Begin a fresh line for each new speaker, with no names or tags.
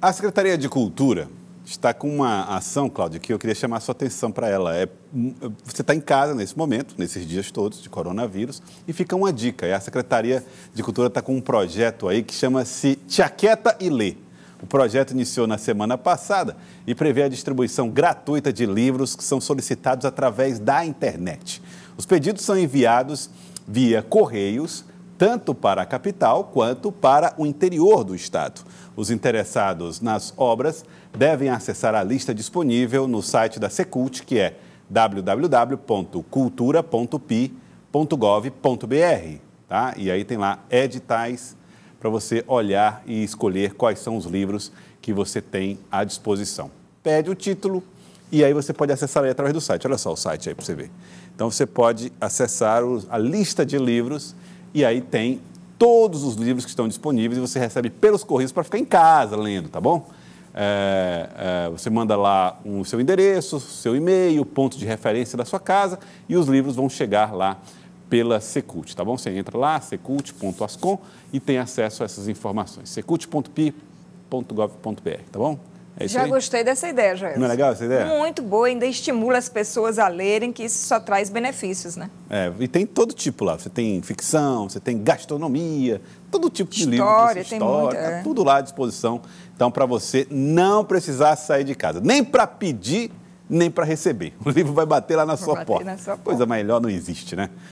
A Secretaria de Cultura está com uma ação, Cláudio, que eu queria chamar a sua atenção para ela. É, hum, você está em casa nesse momento, nesses dias todos de coronavírus, e fica uma dica. A Secretaria de Cultura está com um projeto aí que chama-se Tiaqueta e Lê. O projeto iniciou na semana passada e prevê a distribuição gratuita de livros que são solicitados através da internet. Os pedidos são enviados via correios tanto para a capital quanto para o interior do estado. Os interessados nas obras devem acessar a lista disponível no site da Secult, que é www.cultura.pi.gov.br. Tá? E aí tem lá editais para você olhar e escolher quais são os livros que você tem à disposição. Pede o título e aí você pode acessar ele através do site. Olha só o site aí para você ver. Então você pode acessar a lista de livros e aí tem todos os livros que estão disponíveis e você recebe pelos correios para ficar em casa lendo, tá bom? É, é, você manda lá o um, seu endereço, seu e-mail, ponto de referência da sua casa e os livros vão chegar lá pela Secult, tá bom? Você entra lá, secult.ascom e tem acesso a essas informações. secult.pi.gov.br, tá bom? É já aí?
gostei dessa ideia, Jair. Não é legal essa ideia? Muito boa, ainda estimula as pessoas a lerem, que isso só traz benefícios, né?
É, e tem todo tipo lá. Você tem ficção, você tem gastronomia, todo tipo de história, livro. Tem história, tem tá é. tudo lá à disposição. Então, para você não precisar sair de casa, nem para pedir, nem para receber. O livro vai bater lá na, sua, bater porta. na sua porta. Coisa melhor não existe, né?